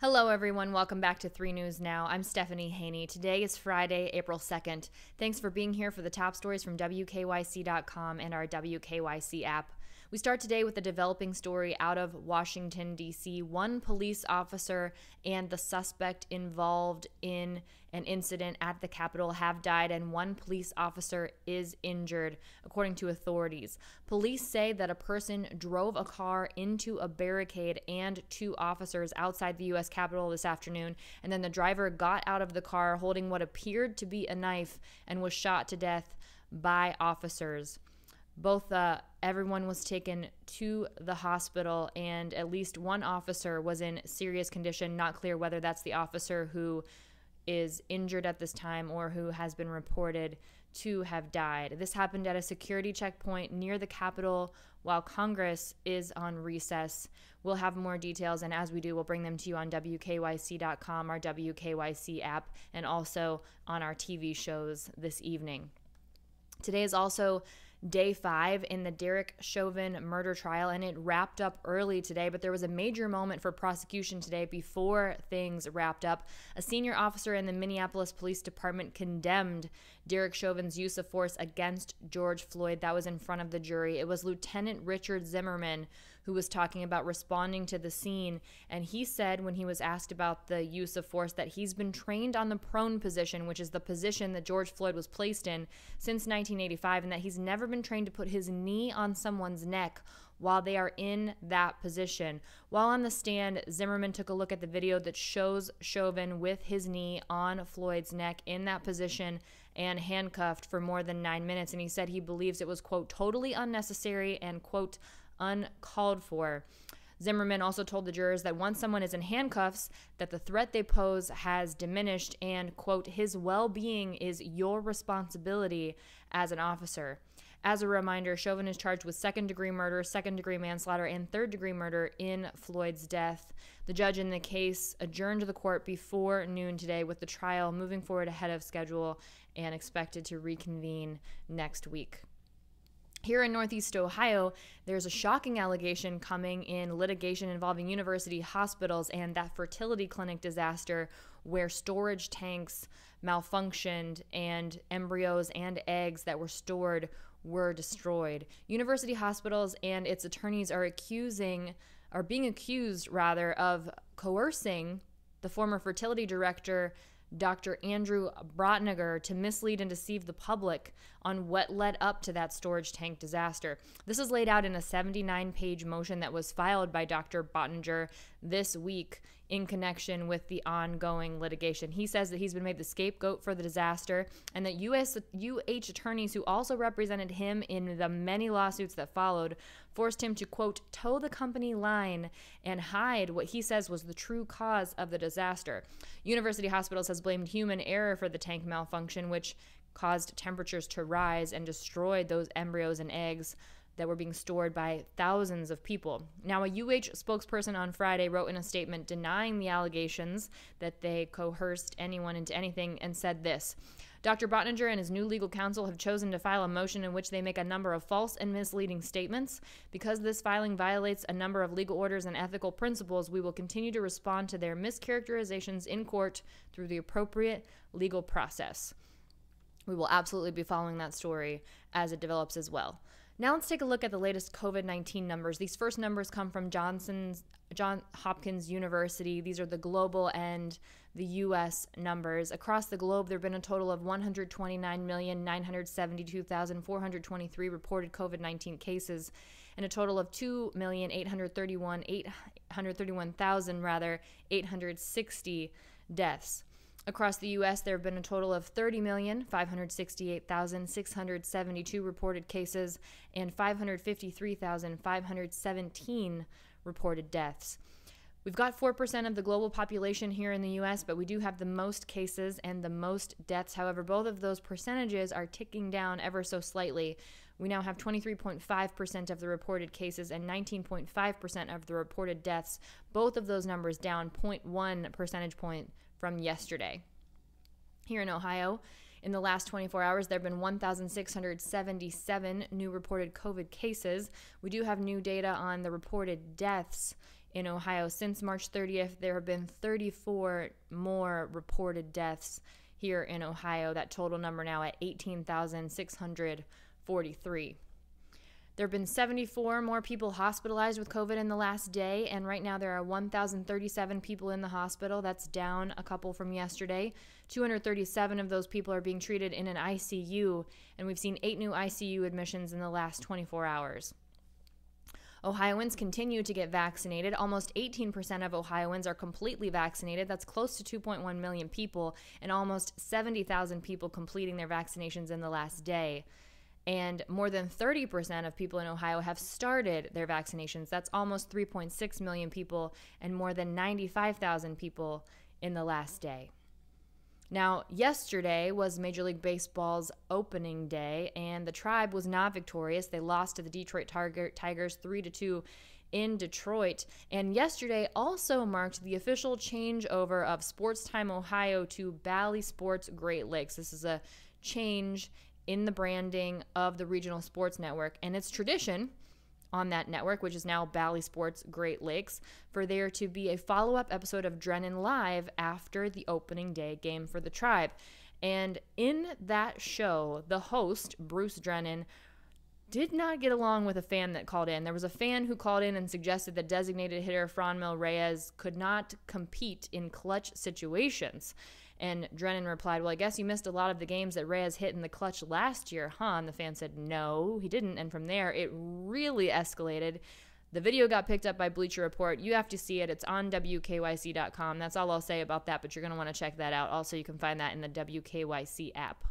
Hello, everyone. Welcome back to 3 News Now. I'm Stephanie Haney. Today is Friday, April 2nd. Thanks for being here for the top stories from WKYC.com and our WKYC app. We start today with a developing story out of Washington, D.C. One police officer and the suspect involved in an incident at the Capitol have died, and one police officer is injured, according to authorities. Police say that a person drove a car into a barricade and two officers outside the U.S. Capitol this afternoon, and then the driver got out of the car holding what appeared to be a knife and was shot to death by officers. Both uh, everyone was taken to the hospital, and at least one officer was in serious condition. Not clear whether that's the officer who is injured at this time or who has been reported to have died. This happened at a security checkpoint near the Capitol while Congress is on recess. We'll have more details, and as we do, we'll bring them to you on WKYC.com, our WKYC app, and also on our TV shows this evening. Today is also day five in the Derek Chauvin murder trial, and it wrapped up early today. But there was a major moment for prosecution today before things wrapped up. A senior officer in the Minneapolis Police Department condemned Derek Chauvin's use of force against George Floyd. That was in front of the jury. It was Lieutenant Richard Zimmerman who was talking about responding to the scene. And he said, when he was asked about the use of force, that he's been trained on the prone position, which is the position that George Floyd was placed in since 1985, and that he's never been trained to put his knee on someone's neck while they are in that position. While on the stand, Zimmerman took a look at the video that shows Chauvin with his knee on Floyd's neck in that position and handcuffed for more than nine minutes. And he said he believes it was, quote, totally unnecessary and, quote, uncalled for. Zimmerman also told the jurors that once someone is in handcuffs, that the threat they pose has diminished and, quote, his well being is your responsibility as an officer. As a reminder, Chauvin is charged with second degree murder, second degree manslaughter, and third degree murder in Floyd's death. The judge in the case adjourned the court before noon today with the trial moving forward ahead of schedule and expected to reconvene next week. Here in Northeast Ohio, there's a shocking allegation coming in litigation involving university hospitals and that fertility clinic disaster where storage tanks malfunctioned and embryos and eggs that were stored were destroyed. University hospitals and its attorneys are accusing, are being accused rather, of coercing the former fertility director Dr. Andrew Brotniger to mislead and deceive the public on what led up to that storage tank disaster. This is laid out in a 79 page motion that was filed by Dr. Bottinger this week in connection with the ongoing litigation. He says that he's been made the scapegoat for the disaster and that US UH attorneys who also represented him in the many lawsuits that followed forced him to quote toe the company line and hide what he says was the true cause of the disaster. University Hospitals has blamed human error for the tank malfunction which caused temperatures to rise and destroyed those embryos and eggs that were being stored by thousands of people. Now, a UH spokesperson on Friday wrote in a statement denying the allegations that they coerced anyone into anything and said this. Dr. Bottinger and his new legal counsel have chosen to file a motion in which they make a number of false and misleading statements. Because this filing violates a number of legal orders and ethical principles, we will continue to respond to their mischaracterizations in court through the appropriate legal process. We will absolutely be following that story as it develops as well. Now let's take a look at the latest COVID 19 numbers. These first numbers come from Johnson's John Hopkins University. These are the global and the US numbers. Across the globe, there have been a total of 129,972,423 reported COVID 19 cases and a total of 2,831,831,000 rather 860 deaths. Across the U.S., there have been a total of 30,568,672 reported cases and 553,517 reported deaths. We've got 4% of the global population here in the US, but we do have the most cases and the most deaths. However, both of those percentages are ticking down ever so slightly. We now have 23.5% of the reported cases and 19.5% of the reported deaths, both of those numbers down 0.1 percentage point from yesterday. Here in Ohio, in the last 24 hours, there have been 1,677 new reported COVID cases. We do have new data on the reported deaths in Ohio. Since March 30th, there have been 34 more reported deaths here in Ohio. That total number now at 18,643. There have been 74 more people hospitalized with COVID in the last day, and right now there are 1,037 people in the hospital. That's down a couple from yesterday. 237 of those people are being treated in an ICU, and we've seen eight new ICU admissions in the last 24 hours. Ohioans continue to get vaccinated. Almost 18% of Ohioans are completely vaccinated. That's close to 2.1 million people, and almost 70,000 people completing their vaccinations in the last day. And more than 30% of people in Ohio have started their vaccinations. That's almost 3.6 million people and more than 95,000 people in the last day. Now, yesterday was Major League Baseball's opening day, and the Tribe was not victorious. They lost to the Detroit Tiger- Tigers 3 to 2 in Detroit. And yesterday also marked the official changeover of Sports Time Ohio to Bally Sports Great Lakes. This is a change in the branding of the regional sports network and its tradition on that network, which is now Bally Sports Great Lakes, for there to be a follow up episode of Drennan Live after the opening day game for the tribe. And in that show, the host, Bruce Drennan, did not get along with a fan that called in. There was a fan who called in and suggested that designated hitter Franmil Reyes could not compete in clutch situations. And Drennan replied, Well, I guess you missed a lot of the games that Reyes hit in the clutch last year, huh? And the fan said, No, he didn't. And from there, it really escalated. The video got picked up by Bleacher Report. You have to see it. It's on WKYC.com. That's all I'll say about that, but you're going to want to check that out. Also, you can find that in the WKYC app.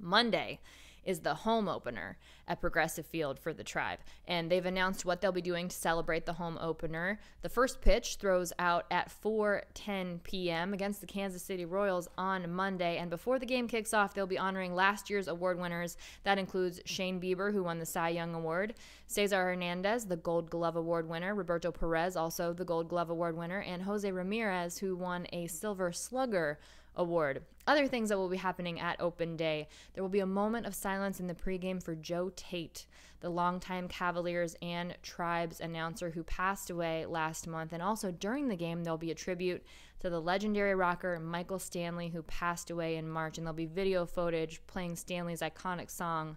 Monday is the home opener at Progressive Field for the Tribe. And they've announced what they'll be doing to celebrate the home opener. The first pitch throws out at 4:10 p.m. against the Kansas City Royals on Monday, and before the game kicks off, they'll be honoring last year's award winners. That includes Shane Bieber who won the Cy Young award, Cesar Hernandez, the Gold Glove award winner, Roberto Perez also the Gold Glove award winner, and Jose Ramirez who won a Silver Slugger Award. Other things that will be happening at Open Day there will be a moment of silence in the pregame for Joe Tate, the longtime Cavaliers and Tribes announcer who passed away last month. And also during the game, there'll be a tribute to the legendary rocker Michael Stanley, who passed away in March. And there'll be video footage playing Stanley's iconic song,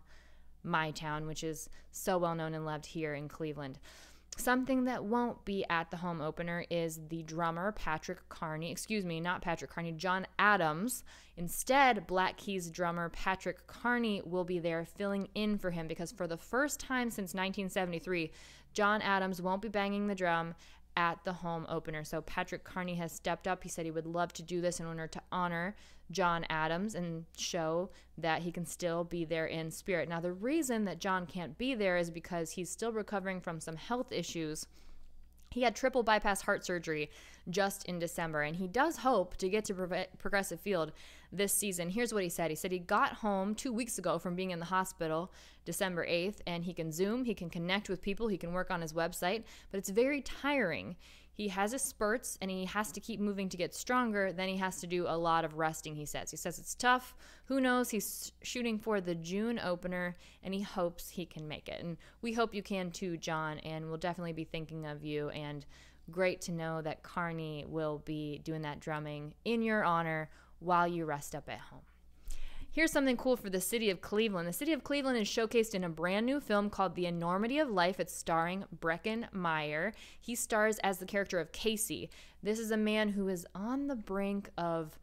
My Town, which is so well known and loved here in Cleveland. Something that won't be at the home opener is the drummer Patrick Carney, excuse me, not Patrick Carney, John Adams. Instead, Black Keys drummer Patrick Carney will be there filling in for him because for the first time since 1973, John Adams won't be banging the drum at the home opener. So Patrick Carney has stepped up. He said he would love to do this in order to honor John Adams and show that he can still be there in spirit. Now, the reason that John can't be there is because he's still recovering from some health issues. He had triple bypass heart surgery just in December, and he does hope to get to Progressive Field this season. Here's what he said He said he got home two weeks ago from being in the hospital December 8th, and he can Zoom, he can connect with people, he can work on his website, but it's very tiring. He has his spurts and he has to keep moving to get stronger. Then he has to do a lot of resting, he says. He says it's tough. Who knows? He's shooting for the June opener and he hopes he can make it. And we hope you can too, John, and we'll definitely be thinking of you. And great to know that Carney will be doing that drumming in your honor while you rest up at home. Here's something cool for the city of Cleveland. The city of Cleveland is showcased in a brand new film called The Enormity of Life. It's starring Brecken Meyer. He stars as the character of Casey. This is a man who is on the brink of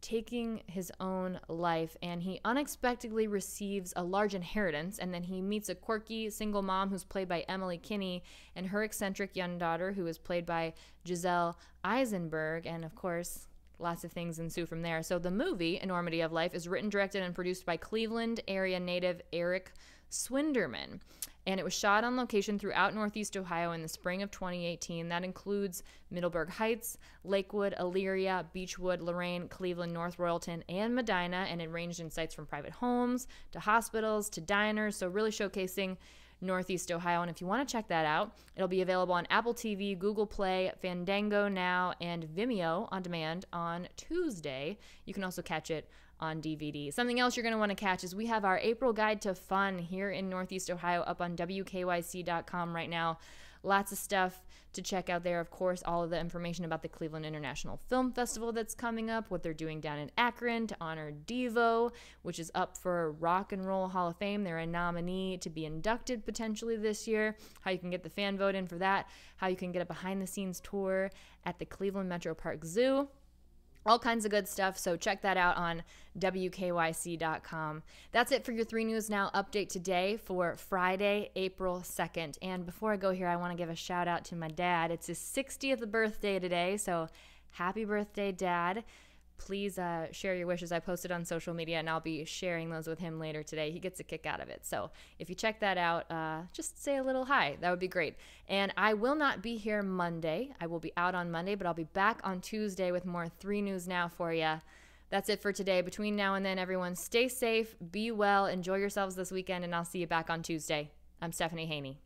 taking his own life and he unexpectedly receives a large inheritance and then he meets a quirky single mom who's played by Emily Kinney and her eccentric young daughter who is played by Giselle Eisenberg and of course lots of things ensue from there. So the movie Enormity of Life is written, directed, and produced by Cleveland area native Eric Swinderman. And it was shot on location throughout Northeast Ohio in the spring of 2018. That includes Middleburg Heights, Lakewood, Elyria, Beechwood, Lorraine, Cleveland, North Royalton, and Medina. And it ranged in sites from private homes to hospitals to diners. So, really showcasing Northeast Ohio. And if you want to check that out, it'll be available on Apple TV, Google Play, Fandango Now, and Vimeo on demand on Tuesday. You can also catch it on DVD. Something else you're going to want to catch is we have our April Guide to Fun here in Northeast Ohio up on WKYC.com right now. Lots of stuff to check out there. Of course, all of the information about the Cleveland International Film Festival that's coming up, what they're doing down in Akron to honor Devo, which is up for Rock and Roll Hall of Fame. They're a nominee to be inducted potentially this year. How you can get the fan vote in for that, how you can get a behind the scenes tour at the Cleveland Metro Park Zoo all kinds of good stuff. So check that out on WKYC.com. That's it for your three news now update today for Friday, April 2nd. And before I go here, I want to give a shout out to my dad. It's his 60th birthday today. So happy birthday, dad please uh, share your wishes. I posted on social media and I'll be sharing those with him later today. He gets a kick out of it. So if you check that out, uh, just say a little hi. That would be great. And I will not be here Monday. I will be out on Monday, but I'll be back on Tuesday with more 3 News Now for you. That's it for today. Between now and then, everyone, stay safe, be well, enjoy yourselves this weekend, and I'll see you back on Tuesday. I'm Stephanie Haney.